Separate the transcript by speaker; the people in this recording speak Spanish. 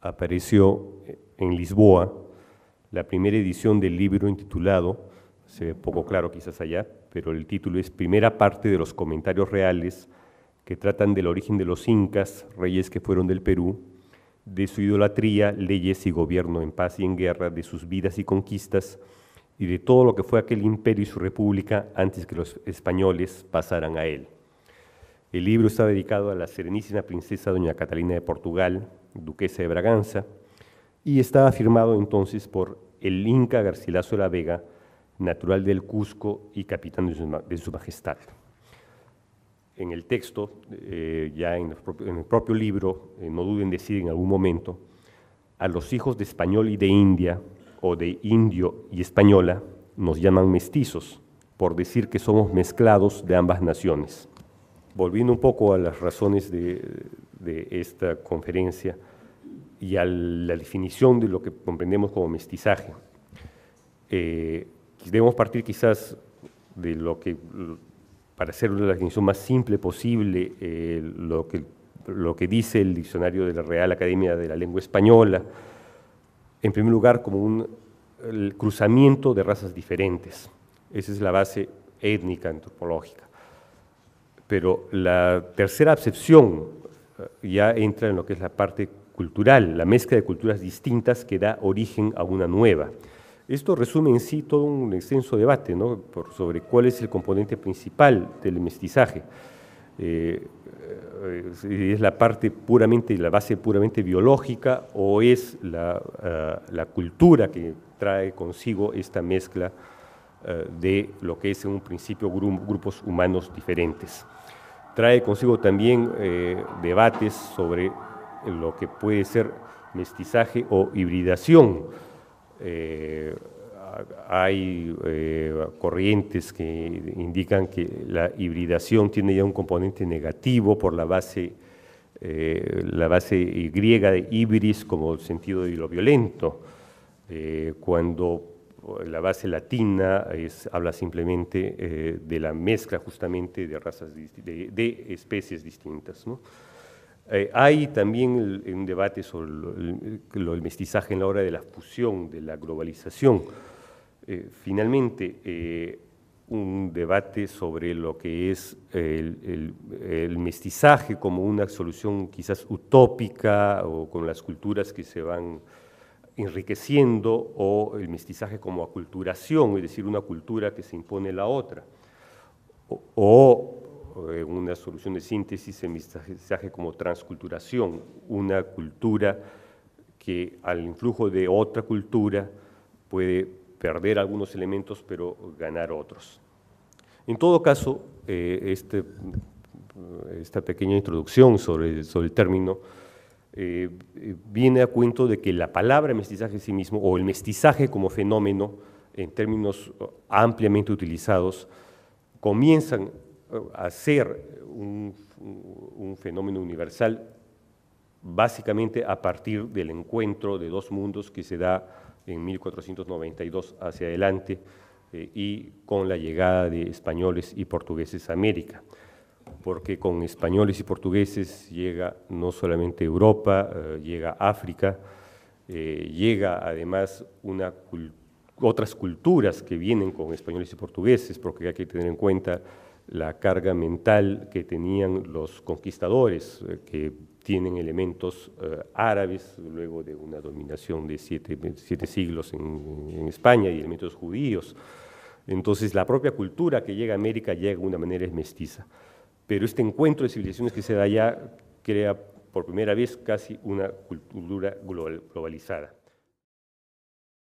Speaker 1: apareció en Lisboa la primera edición del libro intitulado, se ve poco claro quizás allá, pero el título es Primera parte de los comentarios reales que tratan del origen de los incas, reyes que fueron del Perú, de su idolatría, leyes y gobierno en paz y en guerra, de sus vidas y conquistas, y de todo lo que fue aquel imperio y su república antes que los españoles pasaran a él. El libro está dedicado a la serenísima princesa doña Catalina de Portugal, duquesa de Braganza, y estaba firmado entonces por el Inca Garcilaso de la Vega, natural del Cusco y capitán de su, majestad. En el texto, eh, ya en el, propio, libro, eh, no duden decir en algún momento, a los hijos de español y de India, o de indio y española, nos llaman mestizos, por decir que somos mezclados de ambas naciones. Volviendo un poco a las razones de, de esta conferencia y a la definición de lo que comprendemos como mestizaje. Eh, debemos partir quizás de lo que, para hacer la definición más simple posible, eh, lo, que, lo que dice el diccionario de la Real Academia de la Lengua Española, en primer lugar como un cruzamiento de razas diferentes. Esa es la base étnica, antropológica. Pero la tercera acepción eh, ya entra en lo que es la parte cultural, la mezcla de culturas distintas que da origen a una nueva. Esto resume en sí todo un extenso debate sobre cuál es el componente principal del mestizaje. Eh, eh, ¿Es la parte puramente, la base puramente biológica o es la, cultura que trae consigo esta mezcla de lo que es en un principio grupos humanos diferentes? trae consigo también eh, debates sobre lo que puede ser mestizaje o hibridación. Eh, hay eh, corrientes que indican que la hibridación tiene ya un componente negativo por la base, la base griega de hibris como el sentido de lo violento. cuando la base latina habla simplemente eh, de la mezcla justamente de razas, de, especies distintas. Eh, hay también un debate sobre el, mestizaje en la hora de la fusión, de la globalización. Eh, finalmente, un debate sobre lo que es el, mestizaje como una solución quizás utópica o con las culturas que se van enriqueciendo o el mestizaje como aculturación, es decir, una cultura que se impone la otra. O, eh, una solución de síntesis, el mestizaje como transculturación, una cultura que al influjo de otra cultura puede perder algunos elementos pero ganar otros. En todo caso, eh, este, esta pequeña introducción sobre el término eh, viene a cuento de que la palabra mestizaje en sí mismo, o el mestizaje como fenómeno, en términos eh, ampliamente utilizados, comienzan eh, a ser un, fenómeno universal básicamente a partir del encuentro de dos mundos que se da en 1492 hacia adelante y con la llegada de españoles y portugueses a América porque con españoles y portugueses llega no solamente Europa, eh, llega África, eh, llega además una otras culturas que vienen con españoles y portugueses, porque hay que tener en cuenta la carga mental que tenían los conquistadores, eh, que tienen elementos árabes luego de una dominación de siete, siglos en, en España y elementos judíos. Entonces la propia cultura que llega a América llega de una manera mestiza. Pero este encuentro de civilizaciones que se da allá crea por primera vez casi una cultura globalizada.